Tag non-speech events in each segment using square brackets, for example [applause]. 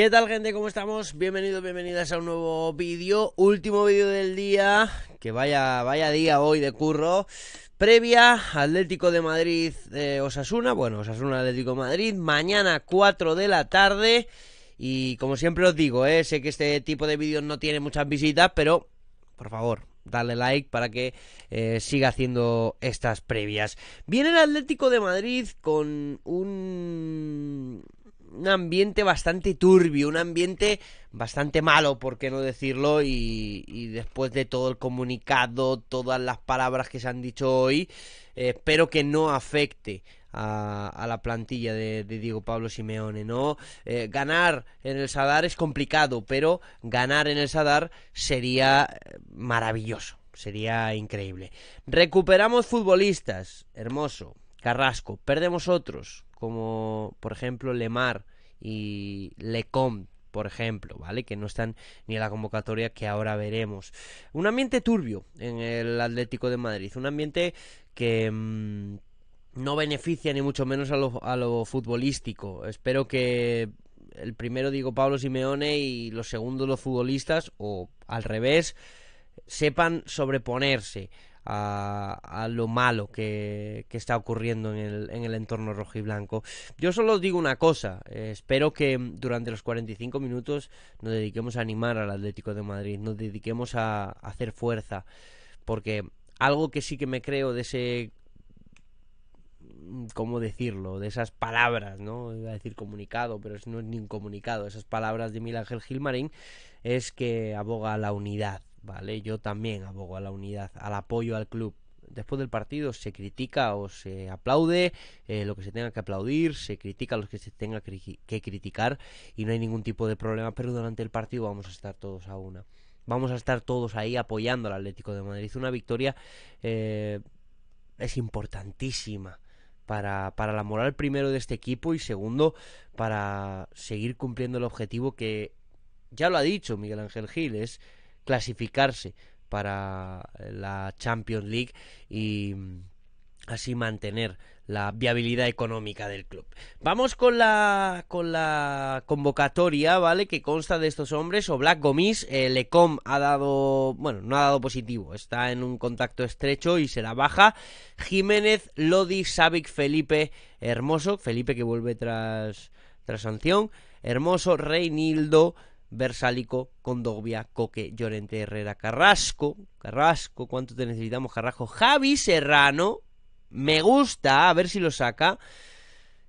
¿Qué tal gente? ¿Cómo estamos? Bienvenidos, bienvenidas a un nuevo vídeo, último vídeo del día, que vaya, vaya día hoy de curro. Previa, Atlético de Madrid, eh, Osasuna, bueno, Osasuna Atlético de Madrid, mañana 4 de la tarde. Y como siempre os digo, eh, sé que este tipo de vídeos no tiene muchas visitas, pero por favor, dale like para que eh, siga haciendo estas previas. Viene el Atlético de Madrid con un un ambiente bastante turbio, un ambiente bastante malo, por qué no decirlo, y, después de todo el comunicado, todas las palabras que se han dicho hoy, eh, espero que no afecte a, la plantilla de, Diego Pablo Simeone, ¿no? Eh, ganar en el Sadar es complicado, pero ganar en el Sadar sería eh, maravilloso, sería increíble. Recuperamos futbolistas, hermoso, Carrasco, perdemos otros, como por ejemplo Lemar y Lecom, por ejemplo, ¿vale? Que no están ni en la convocatoria que ahora veremos. Un ambiente turbio en el Atlético de Madrid, un ambiente que... Mm, no beneficia ni mucho menos a lo, a lo futbolístico. Espero que el primero digo Pablo Simeone y los segundos los futbolistas o al revés sepan sobreponerse a, lo malo que, está ocurriendo en el, en el entorno blanco Yo solo digo una cosa, eh, espero que durante los 45 minutos nos dediquemos a animar al Atlético de Madrid, nos dediquemos a, hacer fuerza, porque algo que sí que me creo de ese ¿cómo decirlo? De esas palabras, ¿no? Iba a decir comunicado, pero eso no es ni un comunicado. Esas palabras de Mil Ángel Gilmarín es que aboga a la unidad. Vale, yo también abogo a la unidad, al apoyo al club. Después del partido se critica o se aplaude eh, lo que se tenga que aplaudir, se critica lo los que se tenga que criticar y no hay ningún tipo de problema, pero durante el partido vamos a estar todos a una. Vamos a estar todos ahí apoyando al Atlético de Madrid. Una victoria eh, es importantísima. Para, para, la moral primero de este equipo y segundo para seguir cumpliendo el objetivo que ya lo ha dicho Miguel Ángel Gil, clasificarse para la Champions League y mm, así mantener la viabilidad económica del club. Vamos con la con la convocatoria, ¿vale? Que consta de estos hombres. O Black Gomis, eh, Lecom ha dado, bueno, no ha dado positivo, está en un contacto estrecho y se la baja. Jiménez, Lodi, Savic, Felipe, Hermoso, Felipe que vuelve tras tras sanción. Hermoso, Reinildo, Versálico, Condovia, Coque, Llorente, Herrera, Carrasco, Carrasco, ¿cuánto te necesitamos, Carrasco? Javi Serrano, me gusta, a ver si lo saca.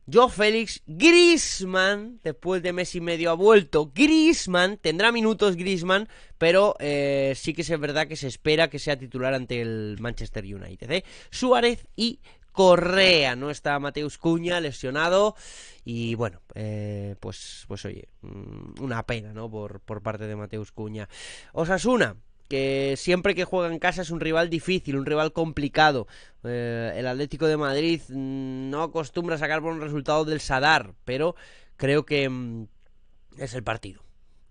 Yo Félix, Grisman, después de mes y medio ha vuelto. Grisman, tendrá minutos Grisman, pero eh, sí que es verdad que se espera que sea titular ante el Manchester United. ¿eh? Suárez y Correa. No está Mateus Cuña, lesionado. Y bueno, eh, pues, pues oye, mm, una pena, ¿no? Por, parte de Mateus Cuña. Osasuna, que siempre que juega en casa es un rival difícil, un rival complicado. Eh, el Atlético de Madrid mm, no acostumbra a sacar buen resultado del Sadar, pero creo que mm, es el partido.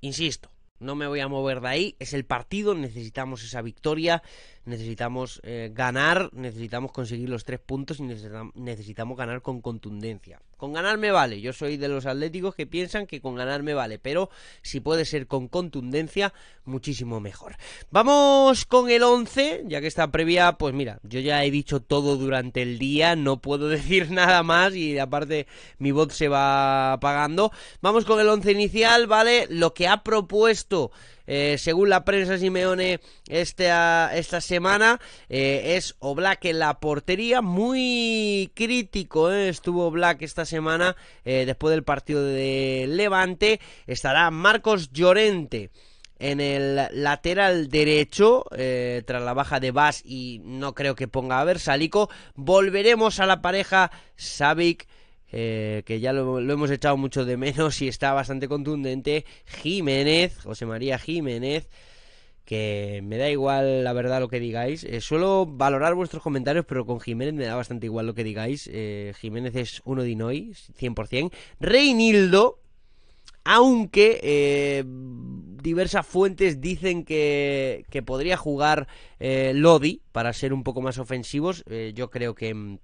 Insisto, no me voy a mover de ahí, es el partido, necesitamos esa victoria necesitamos eh, ganar, necesitamos conseguir los tres puntos y necesitamos ganar con contundencia. Con ganar me vale, yo soy de los atléticos que piensan que con ganar me vale, pero si puede ser con contundencia, muchísimo mejor. Vamos con el 11, ya que esta previa, pues mira, yo ya he dicho todo durante el día, no puedo [laughs] decir nada más y aparte mi voz se va apagando. Vamos con el 11 inicial, ¿vale? Lo que ha propuesto eh, según la prensa Simeone esta, esta semana, eh, es Oblak en la portería. Muy crítico eh, estuvo Oblak esta semana después del partido de Levante. Estará Marcos Llorente en el lateral derecho, tras la baja de Bas y no creo que ponga a ver salico volveremos a la pareja Savic eh, que ya lo, hemos echado mucho de menos y está bastante contundente, Jiménez, José María Jiménez, que me da igual la verdad lo que digáis. Eh, suelo valorar vuestros comentarios, pero con Jiménez me da bastante igual lo que digáis. Eh, Jiménez es uno de Inoi, 100%. Reinildo, aunque diversas fuentes dicen que, que podría jugar Lodi para ser un poco más ofensivos, yo creo que mm,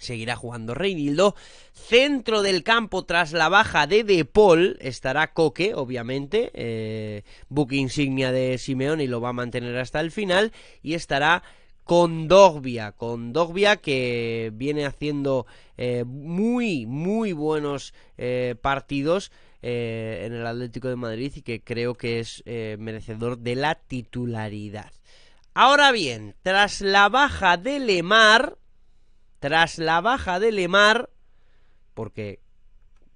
Seguirá jugando Reinildo. Centro del campo tras la baja de De Paul. Estará Coque, obviamente. Eh, buque insignia de Simeón y lo va a mantener hasta el final. Y estará con Condogbia que viene haciendo eh, muy, muy buenos eh, partidos. en el Atlético de Madrid y que creo que es merecedor de la titularidad. Ahora bien, tras la baja de Lemar, tras la baja de Lemar, porque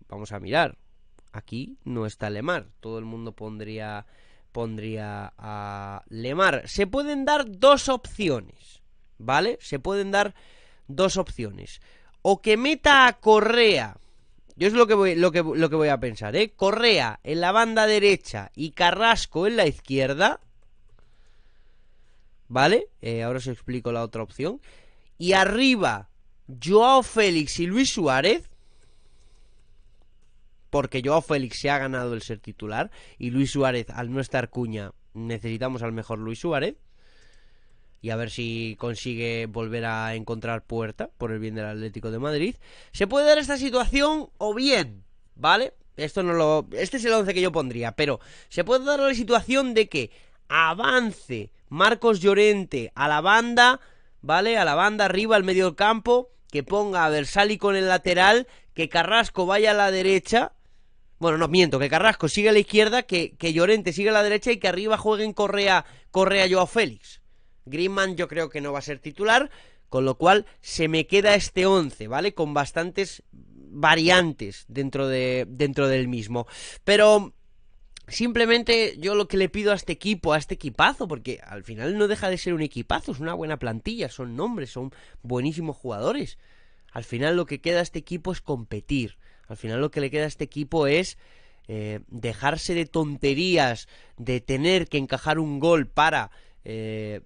vamos a mirar, aquí no está Lemar, todo el mundo pondría pondría a Lemar. Se pueden dar dos opciones, ¿vale? Se pueden dar dos opciones. O que meta a Correa. Yo es lo que voy, lo que, voy a pensar, ¿eh? Correa en la banda derecha y Carrasco en la izquierda. ¿Vale? Eh, ahora os explico la otra opción. Y arriba Joao Félix y Luis Suárez, porque Joao Félix se ha ganado el ser titular y Luis Suárez, al no estar cuña, necesitamos al mejor Luis Suárez. Y a ver si consigue volver a encontrar puerta por el bien del Atlético de Madrid. Se puede dar esta situación o bien, ¿vale? Esto no lo. Este es el 11 que yo pondría, pero se puede dar la situación de que avance Marcos Llorente a la banda ¿vale? A la banda arriba, al medio del campo, que ponga a Versali con el lateral, que Carrasco vaya a la derecha. Bueno, no miento, que Carrasco siga a la izquierda, que, Llorente siga a la derecha y que arriba jueguen Correa, Correa Joao Félix. Griezmann yo creo que no va a ser titular, con lo cual se me queda este 11, ¿vale? Con bastantes variantes dentro, de, dentro del mismo. Pero Simplemente yo lo que le pido a este equipo, a este equipazo, porque al final no deja de ser un equipazo, es una buena plantilla, son nombres, son buenísimos jugadores. Al final lo que queda a este equipo es competir. Al final lo que le queda a este equipo es eh, dejarse de tonterías, de tener que encajar un gol para eh,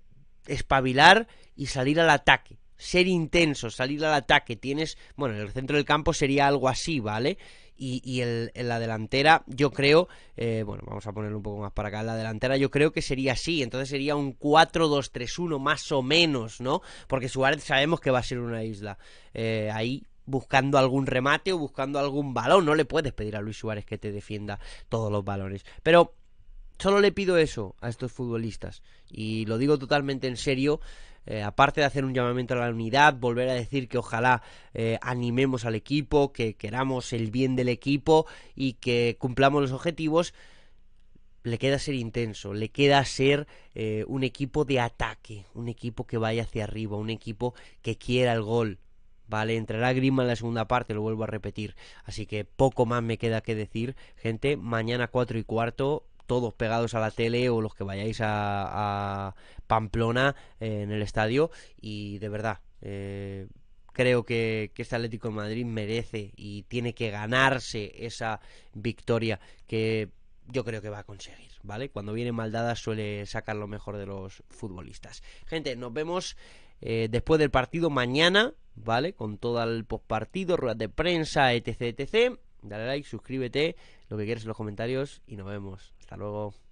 espabilar y salir al ataque. Ser intenso, salir al ataque. Tienes, bueno, en el centro del campo sería algo así, ¿vale? y, el, en la delantera yo creo, eh, bueno, vamos a poner un poco más para acá, en la delantera yo creo que sería así, entonces sería un 4-2-3-1 más o menos, ¿no? Porque Suárez sabemos que va a ser una isla. Eh, ahí buscando algún remate o buscando algún balón. No le puedes pedir a Luis Suárez que te defienda todos los balones. Pero Solo le pido eso a estos futbolistas, y lo digo totalmente en serio, eh, aparte de hacer un llamamiento a la unidad, volver a decir que ojalá eh, animemos al equipo, que queramos el bien del equipo y que cumplamos los objetivos, le queda ser intenso, le queda ser eh, un equipo de ataque, un equipo que vaya hacia arriba, un equipo que quiera el gol. Vale, entrará Grima en la segunda parte, lo vuelvo a repetir. Así que poco más me queda que decir. Gente, mañana 4 y cuarto, todos pegados a la tele o los que vayáis a, Pamplona eh, en el estadio y de verdad eh, creo que, este Atlético de Madrid merece y tiene que ganarse esa victoria que yo creo que va a conseguir, ¿vale? Cuando viene maldada suele sacar lo mejor de los futbolistas. Gente, nos vemos eh, después del partido mañana, ¿vale? Con todo el postpartido, ruedas de prensa, etc, etc. Dale like, suscríbete, lo que quieras en los comentarios y nos vemos. Hasta luego.